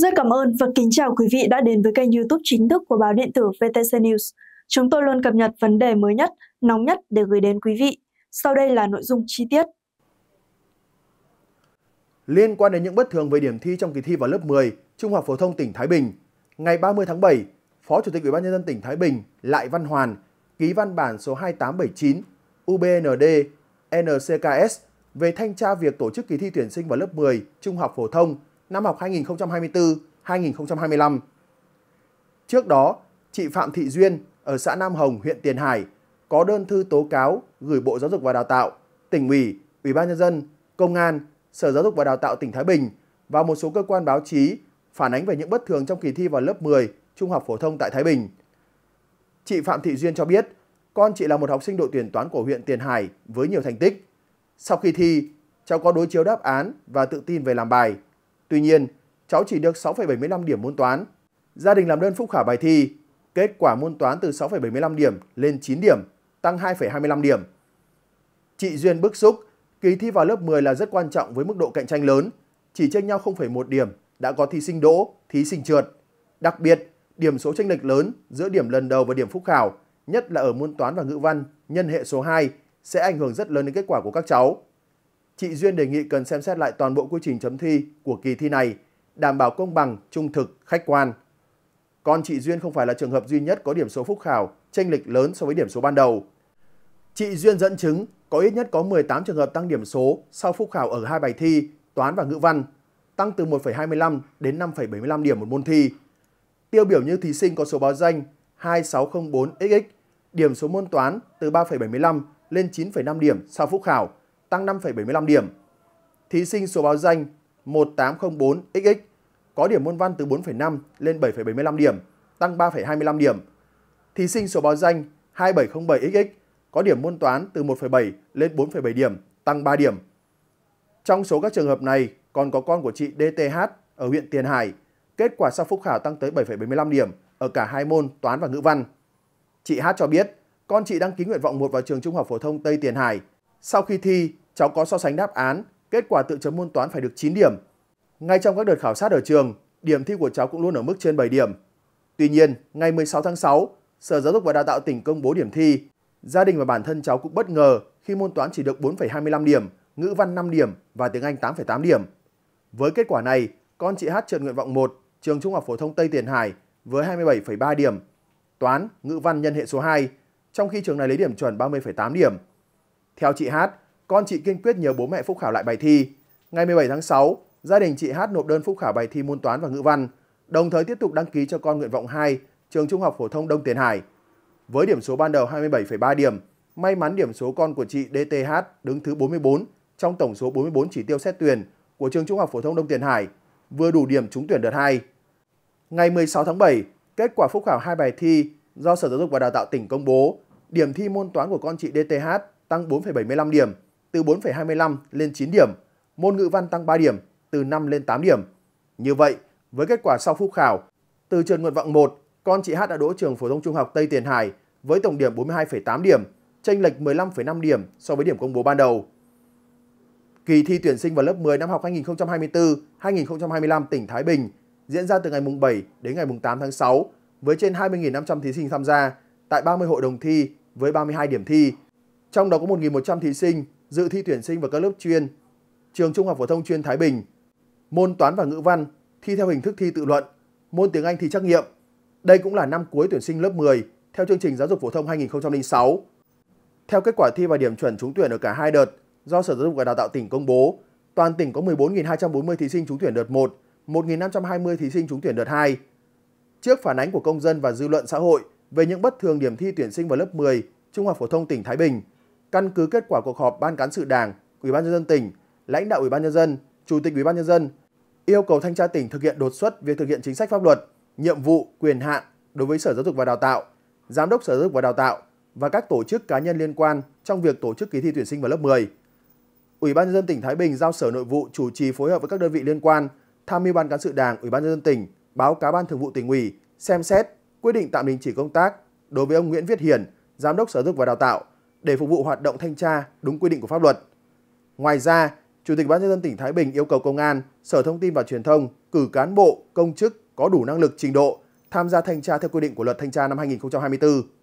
Rất cảm ơn và kính chào quý vị đã đến với kênh youtube chính thức của báo điện tử VTC News. Chúng tôi luôn cập nhật vấn đề mới nhất, nóng nhất để gửi đến quý vị. Sau đây là nội dung chi tiết. Liên quan đến những bất thường về điểm thi trong kỳ thi vào lớp 10, Trung học phổ thông tỉnh Thái Bình, ngày 30 tháng 7, Phó Chủ tịch Ủy ban nhân dân tỉnh Thái Bình Lại Văn Hoàn ký văn bản số 2879 UBND NCKS về thanh tra việc tổ chức kỳ thi tuyển sinh vào lớp 10 Trung học phổ thông năm học 2024-2025. Trước đó, chị Phạm Thị Duyên ở xã Nam Hồng, huyện Tiền Hải có đơn thư tố cáo gửi Bộ Giáo dục và Đào tạo, tỉnh ủy, Ủy ban nhân dân, công an, Sở Giáo dục và Đào tạo tỉnh Thái Bình và một số cơ quan báo chí phản ánh về những bất thường trong kỳ thi vào lớp 10 trung học phổ thông tại Thái Bình. Chị Phạm Thị Duyên cho biết, con chị là một học sinh đội tuyển toán của huyện Tiền Hải với nhiều thành tích. Sau khi thi, cháu có đối chiếu đáp án và tự tin về làm bài. Tuy nhiên, cháu chỉ được 6,75 điểm môn toán. Gia đình làm đơn phúc khảo bài thi, kết quả môn toán từ 6,75 điểm lên 9 điểm, tăng 2,25 điểm. Chị Duyên bức xúc, kỳ thi vào lớp 10 là rất quan trọng với mức độ cạnh tranh lớn, chỉ chênh nhau 0,1 điểm đã có thí sinh đỗ, thí sinh trượt. Đặc biệt, điểm số tranh lệch lớn giữa điểm lần đầu và điểm phúc khảo, nhất là ở môn toán và ngữ văn, nhân hệ số 2 sẽ ảnh hưởng rất lớn đến kết quả của các cháu chị Duyên đề nghị cần xem xét lại toàn bộ quy trình chấm thi của kỳ thi này, đảm bảo công bằng, trung thực, khách quan. Còn chị Duyên không phải là trường hợp duy nhất có điểm số phúc khảo tranh lệch lớn so với điểm số ban đầu. Chị Duyên dẫn chứng có ít nhất có 18 trường hợp tăng điểm số sau phúc khảo ở hai bài thi toán và ngữ văn, tăng từ 1,25 đến 5,75 điểm một môn thi. Tiêu biểu như thí sinh có số báo danh 2604XX, điểm số môn toán từ 3,75 lên 9,5 điểm sau phúc khảo tăng 5,75 điểm. Thí sinh số báo danh 1804XX có điểm môn văn từ 4,5 lên 7,75 điểm, tăng 3,25 điểm. Thí sinh số báo danh 2707XX có điểm môn toán từ 1,7 lên 4,7 điểm, tăng 3 điểm. Trong số các trường hợp này còn có con của chị DTH ở huyện Tiền Hải, kết quả sau phúc khảo tăng tới 7,75 điểm ở cả hai môn toán và ngữ văn. Chị H cho biết, con chị đăng ký nguyện vọng một vào trường Trung học phổ thông Tây Tiền Hải. Sau khi thi, cháu có so sánh đáp án, kết quả tự chấm môn toán phải được 9 điểm. Ngay trong các đợt khảo sát ở trường, điểm thi của cháu cũng luôn ở mức trên 7 điểm. Tuy nhiên, ngày 16 tháng 6, Sở Giáo dục và Đào tạo tỉnh công bố điểm thi. Gia đình và bản thân cháu cũng bất ngờ khi môn toán chỉ được 4,25 điểm, ngữ văn 5 điểm và tiếng Anh 8,8 điểm. Với kết quả này, con chị Hát trượt nguyện vọng 1, trường Trung học phổ thông Tây Tiền Hải với 27,3 điểm. Toán, ngữ văn nhân hệ số 2, trong khi trường này lấy điểm chuẩn 30,8 điểm. Theo chị Hát, con chị kiên quyết nhờ bố mẹ phúc khảo lại bài thi. Ngày 17 tháng 6, gia đình chị Hát nộp đơn phúc khảo bài thi môn toán và ngữ văn, đồng thời tiếp tục đăng ký cho con nguyện vọng 2, trường Trung học phổ thông Đông Tiền Hải. Với điểm số ban đầu 27,3 điểm, may mắn điểm số con của chị DTH đứng thứ 44 trong tổng số 44 chỉ tiêu xét tuyển của trường Trung học phổ thông Đông Tiền Hải, vừa đủ điểm trúng tuyển đợt 2. Ngày 16 tháng 7, kết quả phúc khảo hai bài thi do Sở Giáo dục và Đào tạo tỉnh công bố, điểm thi môn toán của con chị DTH tăng 4,75 điểm, từ 4,25 lên 9 điểm, môn ngữ văn tăng 3 điểm, từ 5 lên 8 điểm. Như vậy, với kết quả sau phúc khảo, từ trường nguyện vọng 1, con chị H đã đỗ trường phổ thông trung học Tây Tiền Hải với tổng điểm 42,8 điểm, chênh lệch 15,5 điểm so với điểm công bố ban đầu. Kỳ thi tuyển sinh vào lớp 10 năm học 2024-2025 tỉnh Thái Bình diễn ra từ ngày mùng 7 đến ngày mùng 8 tháng 6 với trên 20.500 thí sinh tham gia tại 30 hội đồng thi với 32 điểm thi. Trong đó có 1.100 thí sinh dự thi tuyển sinh vào các lớp chuyên, trường Trung học phổ thông chuyên Thái Bình, môn toán và ngữ văn thi theo hình thức thi tự luận, môn tiếng Anh thi trắc nghiệm. Đây cũng là năm cuối tuyển sinh lớp 10 theo chương trình giáo dục phổ thông 2006. Theo kết quả thi và điểm chuẩn trúng tuyển ở cả hai đợt do Sở Giáo dục và Đào tạo tỉnh công bố, toàn tỉnh có 14.240 thí sinh trúng tuyển đợt 1, 1.520 thí sinh trúng tuyển đợt 2. Trước phản ánh của công dân và dư luận xã hội về những bất thường điểm thi tuyển sinh vào lớp 10 Trung học phổ thông tỉnh Thái Bình, căn cứ kết quả cuộc họp ban cán sự Đảng, Ủy ban nhân dân tỉnh, lãnh đạo Ủy ban nhân dân, Chủ tịch Ủy ban nhân dân yêu cầu thanh tra tỉnh thực hiện đột xuất việc thực hiện chính sách pháp luật, nhiệm vụ, quyền hạn đối với Sở Giáo dục và Đào tạo, Giám đốc Sở Giáo dục và Đào tạo và các tổ chức cá nhân liên quan trong việc tổ chức kỳ thi tuyển sinh vào lớp 10. Ủy ban nhân dân tỉnh Thái Bình giao Sở Nội vụ chủ trì phối hợp với các đơn vị liên quan, tham mưu ban cán sự Đảng, Ủy ban nhân dân tỉnh báo cáo ban thường vụ tỉnh ủy xem xét quyết định tạm đình chỉ công tác đối với ông Nguyễn Viết Hiển, Giám đốc Sở Giáo dục và Đào tạo để phục vụ hoạt động thanh tra đúng quy định của pháp luật. Ngoài ra, Chủ tịch Ban nhân dân tỉnh Thái Bình yêu cầu công an, Sở Thông tin và Truyền thông cử cán bộ, công chức có đủ năng lực trình độ tham gia thanh tra theo quy định của luật thanh tra năm 2024.